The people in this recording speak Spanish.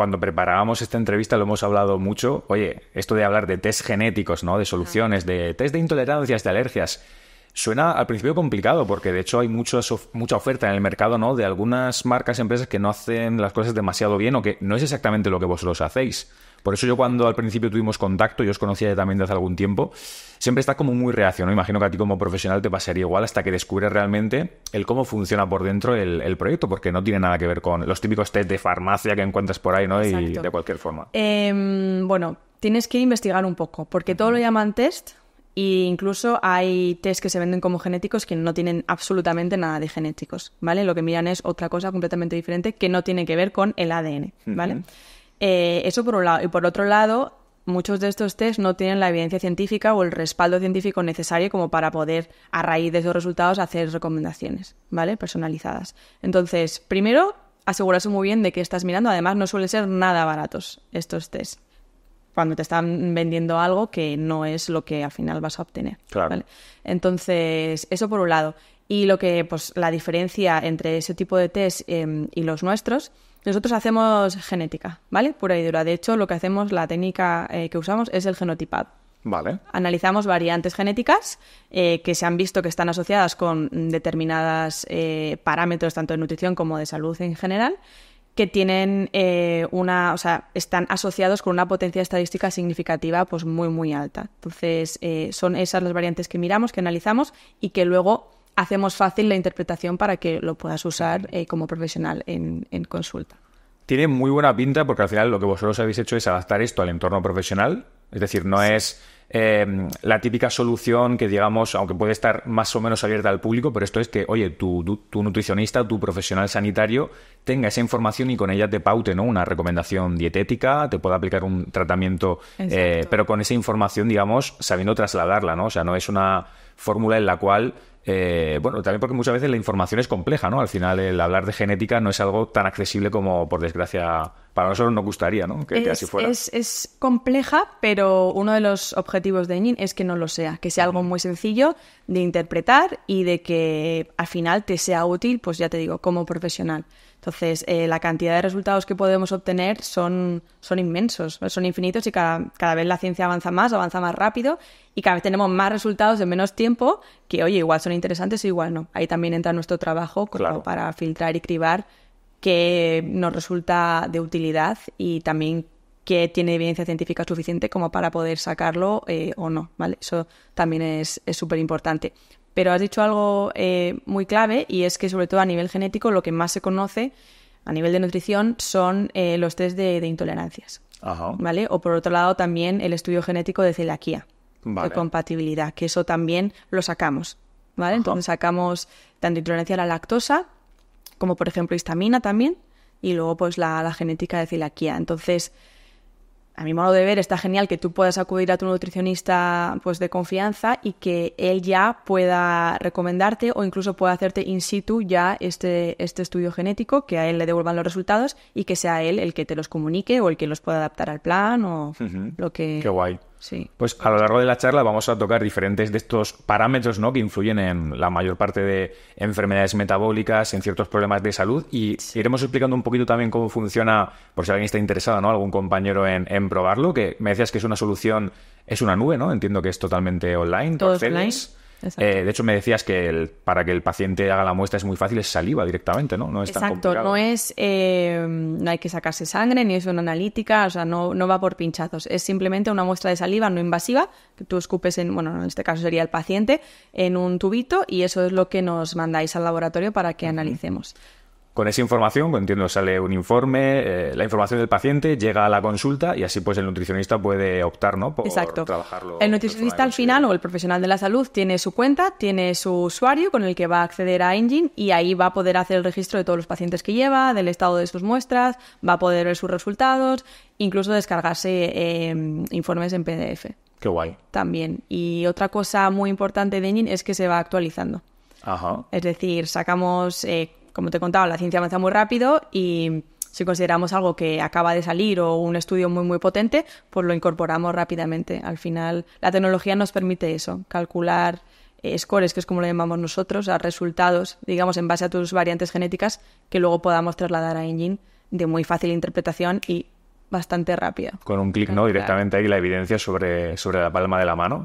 cuando preparábamos esta entrevista lo hemos hablado mucho. Oye, esto de hablar de test genéticos, ¿no? De soluciones, de test de intolerancias, de alergias. Suena al principio complicado porque de hecho hay mucho, mucha oferta en el mercado ¿no? de algunas marcas y empresas que no hacen las cosas demasiado bien o que no es exactamente lo que vosotros hacéis. Por eso yo cuando al principio tuvimos contacto, yo os conocía también desde hace algún tiempo, siempre está como muy reacio, Imagino que a ti como profesional te pasaría igual hasta que descubres realmente el cómo funciona por dentro el, proyecto, porque no tiene nada que ver con los típicos test de farmacia que encuentras por ahí, ¿no? Y de cualquier forma. Em, bueno, tienes que investigar un poco, porque todo lo llaman test, e incluso hay test que se venden como genéticos que no tienen absolutamente nada de genéticos, ¿vale? Lo que miran es otra cosa completamente diferente que no tiene que ver con el ADN, ¿vale? Eh, eso por un lado. Y por otro lado, muchos de estos test no tienen la evidencia científica o el respaldo científico necesario como para poder, a raíz de esos resultados, hacer recomendaciones, ¿vale? Personalizadas. Entonces, primero, asegurarse muy bien de que estás mirando. Además, no suelen ser nada baratos estos tests cuando te están vendiendo algo que no es lo que al final vas a obtener. Claro. Entonces, eso por un lado. Y lo que, pues, la diferencia entre ese tipo de test em, y los nuestros, nosotros hacemos genética, ¿vale? Pura y dura. De hecho, lo que hacemos, la técnica eh, que usamos es el genotipado. Vale. Analizamos variantes genéticas eh, que se han visto que están asociadas con determinados eh, parámetros, tanto de nutrición como de salud en general, que tienen eh, una, o sea, están asociados con una potencia estadística significativa pues muy, muy alta. Entonces, eh, son esas las variantes que miramos, que analizamos y que luego hacemos fácil la interpretación para que lo puedas usar eh, como profesional en, consulta. Tiene muy buena pinta porque al final lo que vosotros habéis hecho es adaptar esto al entorno profesional. Es decir, no es Em, la típica solución que, digamos, aunque puede estar más o menos abierta al público, pero esto es que, oye, tu, nutricionista, tu profesional sanitario tenga esa información y con ella te paute ¿no? una recomendación dietética, te pueda aplicar un tratamiento, eh, pero con esa información, digamos, sabiendo trasladarla, ¿no? O sea, no es una fórmula en la cual eh, bueno, también porque muchas veces la información es compleja, ¿no? Al final el hablar de genética no es algo tan accesible como, por desgracia, para nosotros nos gustaría, ¿no? Que, es, así fuera. Es, es, compleja, pero uno de los objetivos de Enin es que no lo sea, que sea algo muy sencillo de interpretar y de que al final te sea útil, pues ya te digo, como profesional. Entonces, eh, la cantidad de resultados que podemos obtener son, inmensos, son infinitos y cada, cada, vez la ciencia avanza más, avanza más rápido y cada vez tenemos más resultados en menos tiempo que, oye, igual son interesantes o igual no. Ahí también entra nuestro trabajo claro. para filtrar y cribar qué nos resulta de utilidad y también qué tiene evidencia científica suficiente como para poder sacarlo eh, o no, ¿vale? Eso también es súper importante. Pero has dicho algo eh, muy clave y es que sobre todo a nivel genético lo que más se conoce a nivel de nutrición son eh, los test de, intolerancias. Ajá. ¿Vale? O por otro lado también el estudio genético de celiaquía, de compatibilidad, que eso también lo sacamos. ¿Vale? Entonces sacamos tanto intolerancia a la lactosa como por ejemplo histamina también y luego pues la, genética de celiaquía. Entonces a mi modo de ver, está genial que tú puedas acudir a tu nutricionista pues, de confianza y que él ya pueda recomendarte o incluso pueda hacerte in situ ya este, este estudio genético, que a él le devuelvan los resultados y que sea él el que te los comunique o el que los pueda adaptar al plan o lo que... Qué guay. Pues a lo largo de la charla vamos a tocar diferentes de estos parámetros ¿no? que influyen en la mayor parte de enfermedades metabólicas, en ciertos problemas de salud y iremos explicando un poquito también cómo funciona, por si alguien está interesado, ¿no? algún compañero en, probarlo, que me decías que es una solución, es una nube, ¿no? Entiendo que es totalmente online. Todo eh, de hecho, me decías que para que el paciente haga la muestra es muy fácil, es saliva directamente, ¿no? es Exacto, no es, eh, no hay que sacarse sangre, ni es una analítica, o sea, no, no va por pinchazos, es simplemente una muestra de saliva no invasiva, que tú escupes en, bueno, en este caso sería el paciente, en un tubito y eso es lo que nos mandáis al laboratorio para que analicemos. Con esa información, entiendo, sale un informe, eh, la información del paciente llega a la consulta y así pues el nutricionista puede optar, ¿no? Por Exacto. trabajarlo. El nutricionista al final o el profesional de la salud tiene su cuenta, tiene su usuario con el que va a acceder a Engine y ahí va a poder hacer el registro de todos los pacientes que lleva, del estado de sus muestras, va a poder ver sus resultados, incluso descargarse em, informes en PDF. Qué guay. También. Y otra cosa muy importante de Engine es que se va actualizando. Ajá. Es decir, sacamos eh, como te contaba, la ciencia avanza muy rápido y si consideramos algo que acaba de salir o un estudio muy muy potente, pues lo incorporamos rápidamente. Al final, la tecnología nos permite eso, calcular eh, scores, que es como lo llamamos nosotros, a resultados, digamos, en base a tus variantes genéticas, que luego podamos trasladar a Engine de muy fácil interpretación y bastante rápida. Con un clic, ¿no? Directamente ahí la evidencia sobre, sobre la palma de la mano